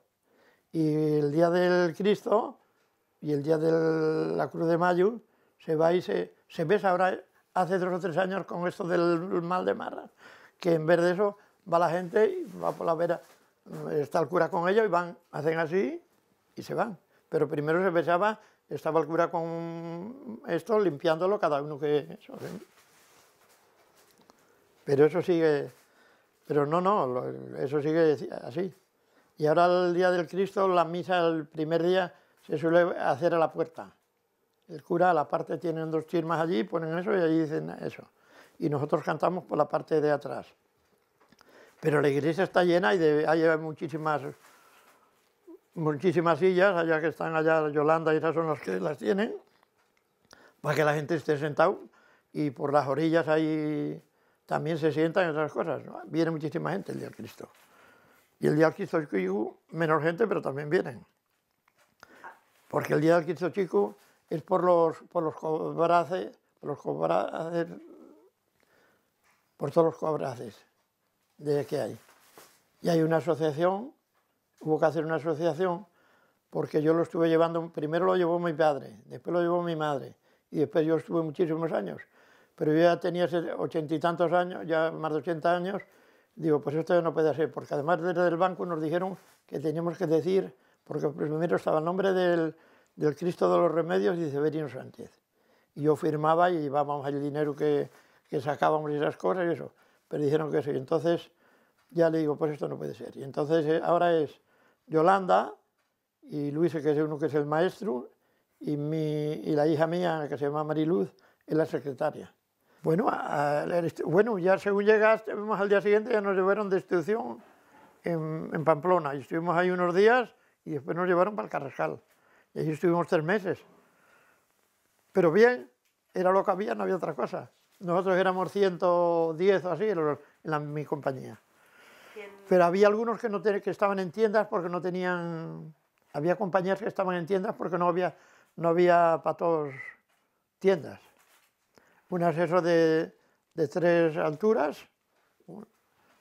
Y el día del Cristo y el día de la Cruz de Mayo se va y se, besa ahora hace dos o tres años con esto del mal de Marra, que en vez de eso va la gente y va por la vera, está el cura con ellos y van, hacen así y se van. Pero primero se besaba, estaba el cura con esto limpiándolo cada uno que ¿eh? Pero eso sigue, pero no, no, eso sigue así. Y ahora el día del Cristo, la misa el primer día se suele hacer a la puerta. El cura a la parte tienen dos firmas allí, ponen eso y allí dicen eso. Y nosotros cantamos por la parte de atrás. Pero la iglesia está llena y hay muchísimas, muchísimas sillas, allá que están allá Yolanda y esas son las que las tienen, para que la gente esté sentado. y por las orillas ahí también se sientan esas cosas. Viene muchísima gente el día del Cristo. Y el día del Cristo Chico, menos gente, pero también vienen. Porque el día del Cristo Chico es por los, por los cobraces, por los por todos los cobraces de que hay. Y hay una asociación, hubo que hacer una asociación, porque yo lo estuve llevando, primero lo llevó mi padre, después lo llevó mi madre, y después yo estuve muchísimos años. Pero yo ya tenía ochenta y tantos años, ya más de ochenta años, Digo, pues esto no puede ser, porque además desde el banco nos dijeron que teníamos que decir, porque primero estaba el nombre del, del Cristo de los Remedios y Severino Sánchez. Y yo firmaba y llevábamos el dinero que, que sacábamos y esas cosas y eso. Pero dijeron que sí. Entonces ya le digo, pues esto no puede ser. Y entonces eh, ahora es Yolanda y Luis, que es uno que es el maestro, y, mi, y la hija mía, que se llama Mariluz, es la secretaria. Bueno, este, bueno, ya según llegaste, al día siguiente, ya nos llevaron de institución en, Pamplona. Y estuvimos ahí unos días y después nos llevaron para el Carrascal. Y allí estuvimos tres meses. Pero bien, era lo que había, no había otra cosa. Nosotros éramos 110 o así en, mi compañía. Pero había algunos que, no que estaban en tiendas porque no tenían... Había compañías que estaban en tiendas porque no había, no había patos tiendas un acceso de, tres alturas,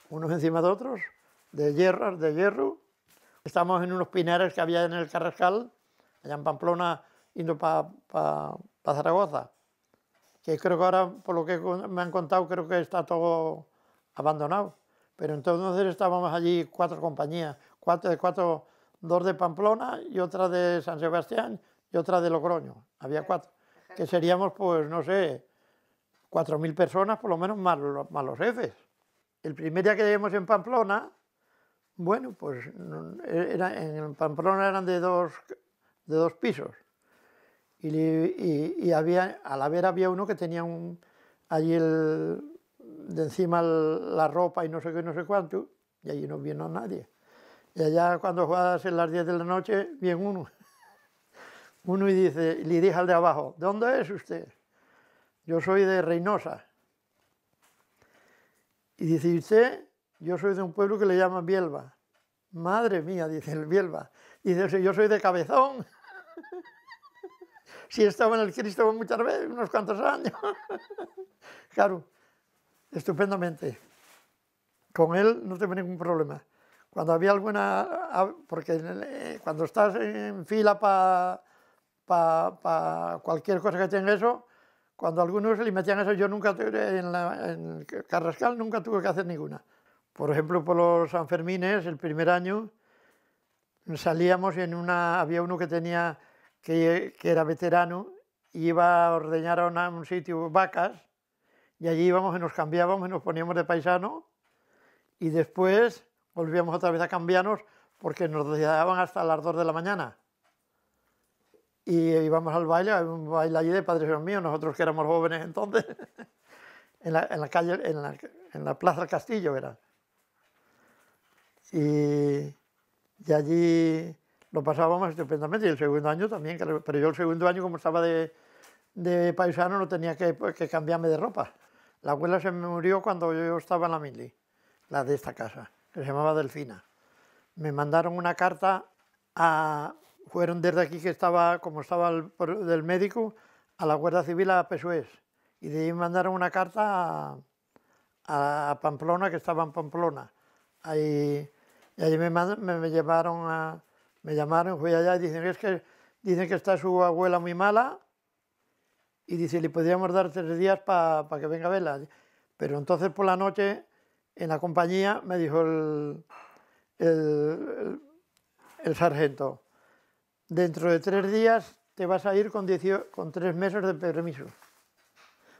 unos encima de otros, de de hierro. Estamos en unos pinares que había en el Carrascal, allá en Pamplona, indo para pa, pa Zaragoza, que creo que ahora, por lo que me han contado, creo que está todo abandonado. Pero entonces estábamos allí cuatro compañías, cuatro, cuatro, dos de Pamplona y otra de San Sebastián y otra de Logroño. Había cuatro, que seríamos, pues, no sé, 4.000 personas, por lo menos más, más, los jefes. El primer día que llegamos en Pamplona, bueno, pues era, en Pamplona eran de dos, de dos pisos. Y, y, y había, al vera había uno que tenía un, allí el, de encima la ropa y no sé qué, no sé cuánto, y allí no vino nadie. Y allá cuando juegas en las 10 de la noche, viene uno. Uno y dice, y le dice al de abajo, ¿dónde es usted? yo soy de Reynosa. Y dice, usted? Yo soy de un pueblo que le llaman Bielba. Madre mía, dice el Bielba. Dice, yo soy de Cabezón. si he estaba en el Cristo muchas veces, unos cuantos años. claro, estupendamente. Con él no tengo ningún problema. Cuando había alguna... Ah, porque eh, cuando estás en fila para cualquier cosa que tenga eso, cuando algunos le metían eso, yo nunca tuve, en, la, Carrascal nunca tuve que hacer ninguna. Por ejemplo, por los Sanfermines, el primer año, salíamos y en una, había uno que tenía, que, era veterano, y iba a ordeñar a un sitio vacas, y allí íbamos y nos cambiábamos y nos poníamos de paisano, y después volvíamos otra vez a cambiarnos porque nos deseaban hasta las 2 de la mañana y íbamos al baile, un baile allí de padres míos mío, nosotros que éramos jóvenes entonces, en, la, calle, en la, Plaza del Castillo era. Y, y, allí lo pasábamos estupendamente, y el segundo año también, pero yo el segundo año como estaba de, de paisano no tenía que, pues, que, cambiarme de ropa. La abuela se me murió cuando yo estaba en la mili, la de esta casa, que se llamaba Delfina. Me mandaron una carta a fueron desde aquí que estaba, como estaba el, del médico, a la Guardia Civil a Pesués. E y de ahí mandaron una carta a, Pamplona, que estaba en Pamplona. Ahí, y allí me, llevaron a, me llamaron, fui allá y dicen, es que, dicen que está su abuela muy mala y dice, le podríamos dar tres días para que venga a verla. Pero entonces por la noche en la compañía me dijo el sargento, dentro de tres días te vas a ir con, tres meses de permiso.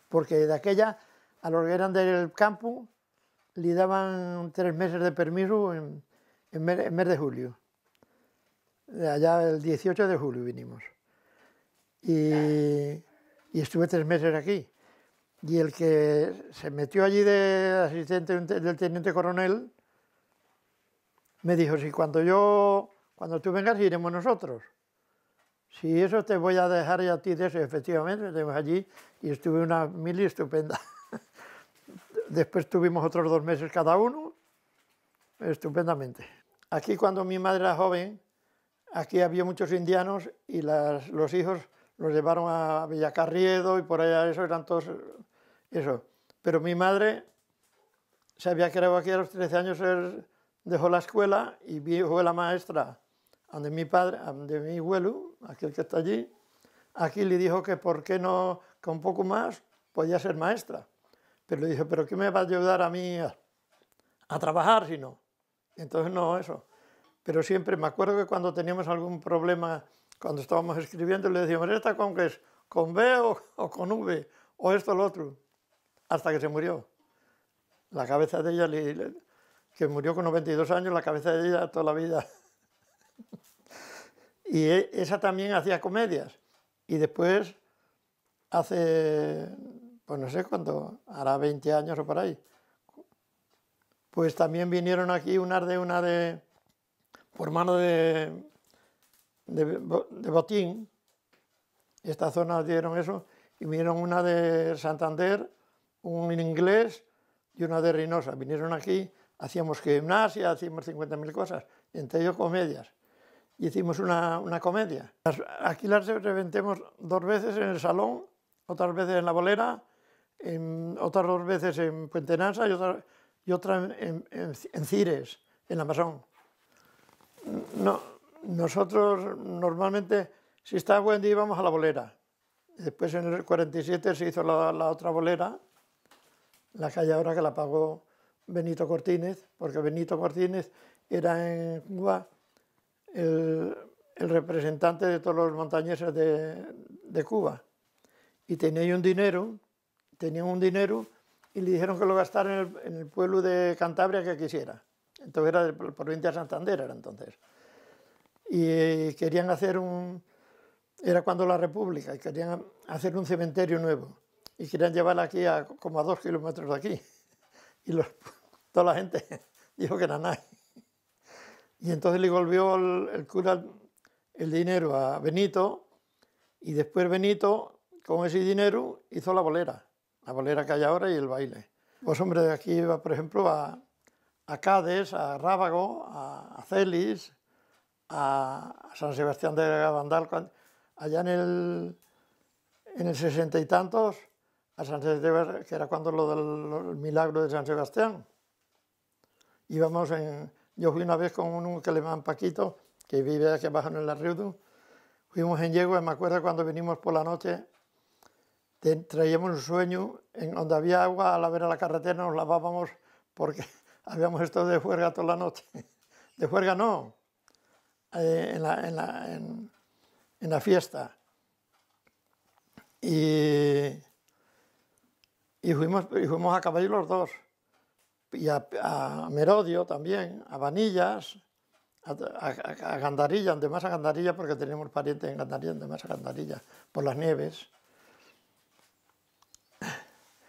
Porque de aquella, a los que eran del campo, le daban tres meses de permiso en, mes, de julio. de julio. Allá el 18 de julio vinimos. Y, estuve tres meses aquí. Y el que se metió allí de asistente del teniente coronel, me dijo, si cuando yo, cuando tú vengas, iremos nosotros. Si eso te voy a dejar ya a ti de eso, efectivamente, estuvimos allí y estuve una mili estupenda. Después tuvimos otros dos meses cada uno, estupendamente. Aquí cuando mi madre era joven, aquí había muchos indianos y las, los hijos los llevaron a Villacarriedo y por allá, eso eran todos, eso. Pero mi madre se había quedado aquí a los 13 años, dejó la escuela y fue la maestra, donde mi padre, donde mi abuelo, aquel que está allí, aquí le dijo que por qué no, con un poco más podía ser maestra. Pero le dijo, pero ¿qué me va a ayudar a mí a, trabajar si no? Entonces no, eso. Pero siempre me acuerdo que cuando teníamos algún problema, cuando estábamos escribiendo, le decíamos, ¿esta con qué es? ¿Con B o, con V? O esto o lo otro. Hasta que se murió. La cabeza de ella, que murió con 92 años, la cabeza de ella toda la vida. Y e, esa también hacía comedias. Y después, hace, pues no sé cuánto, hará 20 años o por ahí, pues también vinieron aquí unas de una de, por mano de, de, Botín, esta zona dieron eso, y vinieron una de Santander, un inglés y una de Reynosa. Vinieron aquí, hacíamos gimnasia, hacíamos 50.000 cosas, entre ellos comedias y hicimos una, una comedia. aquí las reventemos dos veces en el salón, otras veces en la bolera, en, otras dos veces en Puente Nasa y otra, y otra en, Cires, en la Masón. No, nosotros normalmente, si está buen día, vamos a la bolera. Después en el 47 se hizo la, otra bolera, la hay ahora que la pagó Benito Cortínez, porque Benito Cortínez era en Cuba el, representante de todos los montañeses de, Cuba. Y tenían un dinero, tenían un dinero y le dijeron que lo gastara en el, pueblo de Cantabria que quisiera. Entonces era de la provincia de Santander, era entonces. Y querían hacer un... Era cuando la República, y querían hacer un cementerio nuevo. Y querían llevarla aquí a como a dos kilómetros de aquí. Y toda la gente dijo que era nadie. Y entonces le volvió el, cura el dinero a Benito y después Benito, con ese dinero, hizo la bolera, la bolera que hay ahora y el baile. Pues hombre, de aquí iba, por ejemplo, a, a Cádiz, a Rábago, a, Celis, a, San Sebastián de Gabandal, allá en el, en el sesenta y tantos, a San Sebastián, que era cuando lo del milagro de San Sebastián. Íbamos en, yo fui una vez con un que le llaman Paquito, que vive aquí abajo en el Arriudo. Fuimos en Yegua, me acuerdo cuando vinimos por la noche, traíamos un sueño, en donde había agua a la vera la carretera nos lavábamos porque habíamos estado de juerga toda la noche. De juerga no, eh, en, la, fiesta. Y, y, fuimos, y fuimos a caballo los dos y a, a Merodio también, a Vanillas, a, a, a, Gandarilla, además a Gandarilla porque tenemos parientes en Gandarilla, además a Gandarilla, por las nieves,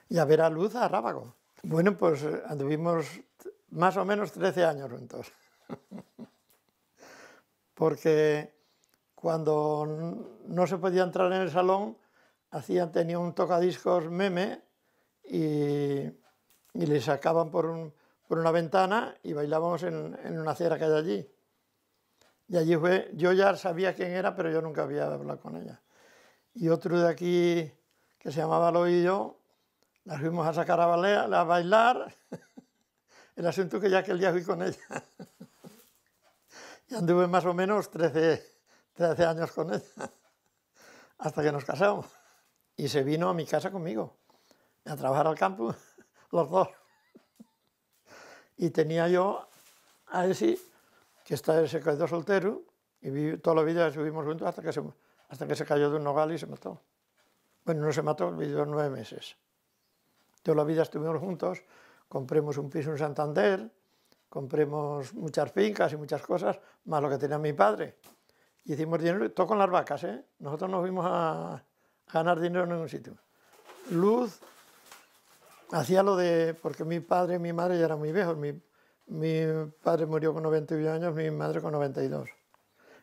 y a Luz a Rábago. Bueno, pues eh, anduvimos más o menos 13 años juntos, porque cuando no se podía entrar en el salón, hacían, tenía un tocadiscos meme y y le sacaban por, una ventana y bailábamos en, una acera que hay allí. Y allí fue, yo ya sabía quién era, pero yo nunca había hablado con ella. Y otro de aquí, que se llamaba Loí y yo, las fuimos a sacar a, bailar. A bailar. El asunto que ya aquel día fui con ella. y anduve más o menos 13, 13 años con ella, hasta que nos casamos. Y se vino a mi casa conmigo, a trabajar al campo los dos. Y tenía yo a ese que está ese quedó soltero, y toda la vida estuvimos juntos hasta que, se, hasta que se cayó de un nogal y se mató. Bueno, no se mató, vivió nueve meses. Toda la vida estuvimos juntos, compremos un piso en Santander, compremos muchas fincas y muchas cosas, más lo que tenía mi padre. Y hicimos dinero, todo con las vacas, ¿eh? Nosotros nos fuimos a, a ganar dinero en ningún sitio. Luz, hacía lo de, porque mi padre y mi madre ya eran muy viejos, mi, padre murió con 91 años, mi madre con 92.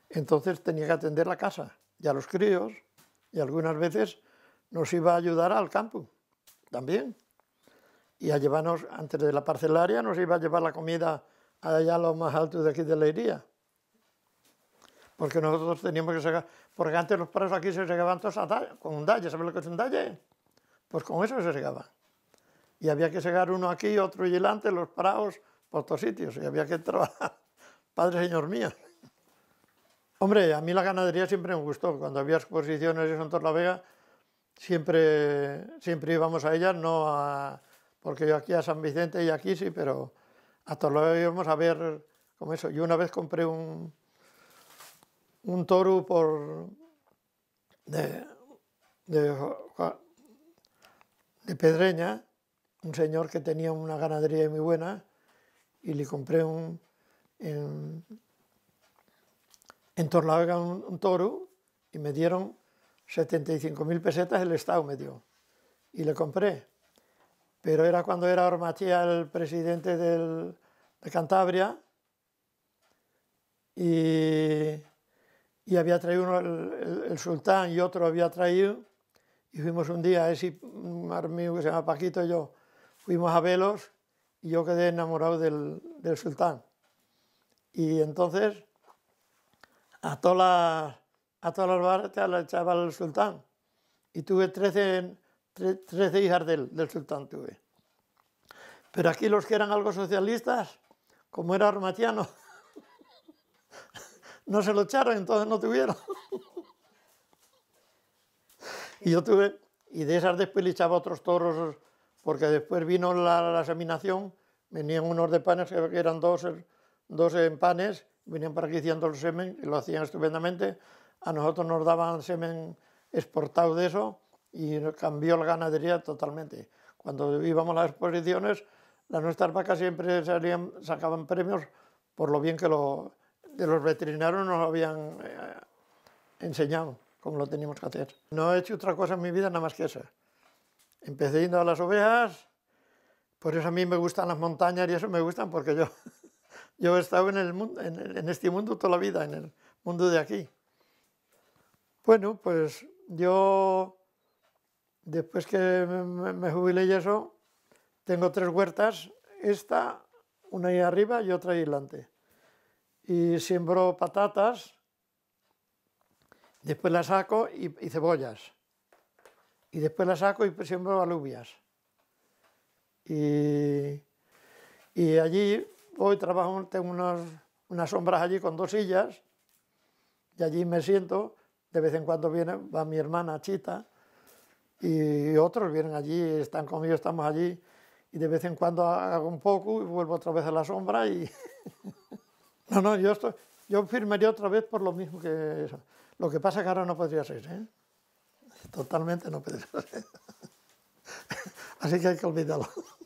Entonces tenía que atender la casa y a los críos y algunas veces nos iba a ayudar al campo también. Y a llevarnos, antes de la parcelaria, nos iba a llevar la comida allá a lo más alto de aquí de la iría. Porque nosotros teníamos que sacar, porque antes los perros aquí se llegaban todos con un dalle, ¿sabes lo que es un dalle? Pues con eso se llegaba y había que llegar uno aquí, otro y delante, los prados, por todos sitios, y había que trabajar. Padre Señor mío. Hombre, a mí la ganadería siempre me gustó. Cuando había exposiciones en Torlavega, siempre, siempre íbamos a ellas, no a... porque yo aquí a San Vicente y aquí sí, pero a Torlavega íbamos a ver como eso. Yo una vez compré un, un toro por... de, de, de Pedreña, un señor que tenía una ganadería muy buena y le compré un, en, en un, toro y me dieron mil pesetas el Estado me dio y le compré. Pero era cuando era Ormatía el presidente de Cantabria y, había traído uno el, sultán y otro había traído y fuimos un día a ese amigo que se llama Paquito y yo fuimos a velos y yo quedé enamorado del, del sultán. Y entonces a todas las, a todas las echaba el sultán. Y tuve 13, 13 hijas del, del sultán. Pero aquí los que eran algo socialistas, como era armatiano, no se lo echaron, entonces no tuvieron. y yo tuve, y de esas después le echaba otros toros porque después vino la, seminación, venían unos de panes, que eran dos, dos empanes, venían para aquí haciendo el semen, y lo hacían estupendamente. A nosotros nos daban semen exportado de eso y cambió la ganadería totalmente. Cuando íbamos a las exposiciones, las nuestras vacas siempre salían, sacaban premios por lo bien que lo, de los veterinarios nos habían eh, enseñado, cómo lo teníamos que hacer. No he hecho otra cosa en mi vida nada más que esa. Empecé yendo a las ovejas, por eso a mí me gustan las montañas y eso me gustan porque yo, yo he estado en, el mundo, en, este mundo toda la vida, en el mundo de aquí. Bueno, pues yo después que me, jubilé y eso, tengo tres huertas, esta, una ahí arriba y otra ahí delante. Y siembro patatas, después las saco y cebollas y después la saco y siembro alubias. Y, y allí voy, trabajo, tengo unos, unas sombras allí con dos sillas y allí me siento. De vez en cuando viene, va mi hermana Chita y otros vienen allí, están conmigo, estamos allí. Y de vez en cuando hago un poco y vuelvo otra vez a la sombra y... no, no, yo, estoy, yo firmaría otra vez por lo mismo que eso. Lo que pasa que ahora no podría ser, ¿eh? totalmente no puede ser. Así que hay que olvidarlo.